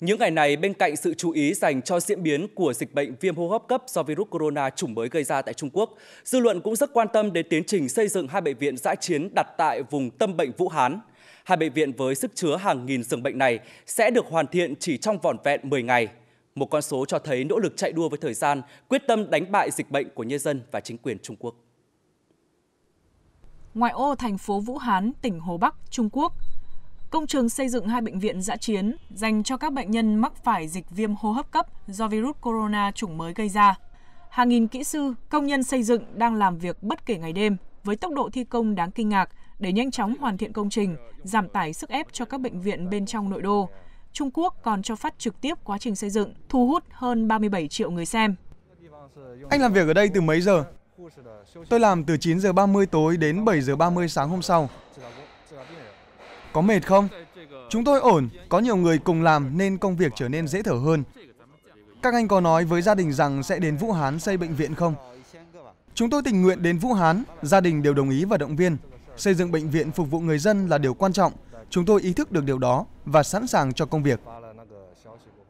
Những ngày này, bên cạnh sự chú ý dành cho diễn biến của dịch bệnh viêm hô hấp cấp do virus corona chủng mới gây ra tại Trung Quốc, dư luận cũng rất quan tâm đến tiến trình xây dựng hai bệnh viện giã chiến đặt tại vùng tâm bệnh Vũ Hán. Hai bệnh viện với sức chứa hàng nghìn giường bệnh này sẽ được hoàn thiện chỉ trong vỏn vẹn 10 ngày. Một con số cho thấy nỗ lực chạy đua với thời gian, quyết tâm đánh bại dịch bệnh của nhân dân và chính quyền Trung Quốc. Ngoại ô thành phố Vũ Hán, tỉnh Hồ Bắc, Trung Quốc – Công trường xây dựng hai bệnh viện giã chiến dành cho các bệnh nhân mắc phải dịch viêm hô hấp cấp do virus corona chủng mới gây ra. Hàng nghìn kỹ sư, công nhân xây dựng đang làm việc bất kể ngày đêm với tốc độ thi công đáng kinh ngạc để nhanh chóng hoàn thiện công trình, giảm tải sức ép cho các bệnh viện bên trong nội đô. Trung Quốc còn cho phát trực tiếp quá trình xây dựng, thu hút hơn 37 triệu người xem. Anh làm việc ở đây từ mấy giờ? Tôi làm từ 9 giờ 30 tối đến 7 giờ 30 sáng hôm sau. Có mệt không? Chúng tôi ổn, có nhiều người cùng làm nên công việc trở nên dễ thở hơn. Các anh có nói với gia đình rằng sẽ đến Vũ Hán xây bệnh viện không? Chúng tôi tình nguyện đến Vũ Hán, gia đình đều đồng ý và động viên. Xây dựng bệnh viện phục vụ người dân là điều quan trọng. Chúng tôi ý thức được điều đó và sẵn sàng cho công việc.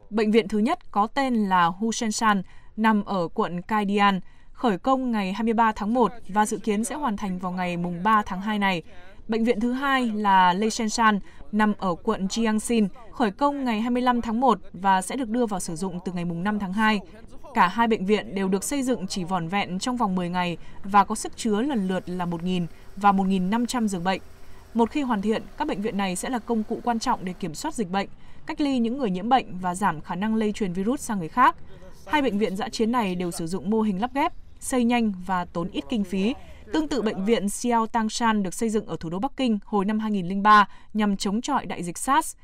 Bệnh viện thứ nhất có tên là Husenshan, nằm ở quận Kaidian, khởi công ngày 23 tháng 1 và dự kiến sẽ hoàn thành vào ngày mùng 3 tháng 2 này. Bệnh viện thứ hai là Leichensan, nằm ở quận Jiangxin, khởi công ngày 25 tháng 1 và sẽ được đưa vào sử dụng từ ngày 5 tháng 2. Cả hai bệnh viện đều được xây dựng chỉ vỏn vẹn trong vòng 10 ngày và có sức chứa lần lượt là 1.000 và 1.500 giường bệnh. Một khi hoàn thiện, các bệnh viện này sẽ là công cụ quan trọng để kiểm soát dịch bệnh, cách ly những người nhiễm bệnh và giảm khả năng lây truyền virus sang người khác. Hai bệnh viện dã chiến này đều sử dụng mô hình lắp ghép, xây nhanh và tốn ít kinh phí Tương tự bệnh viện Xiao Tangshan được xây dựng ở thủ đô Bắc Kinh hồi năm 2003 nhằm chống chọi đại dịch SARS.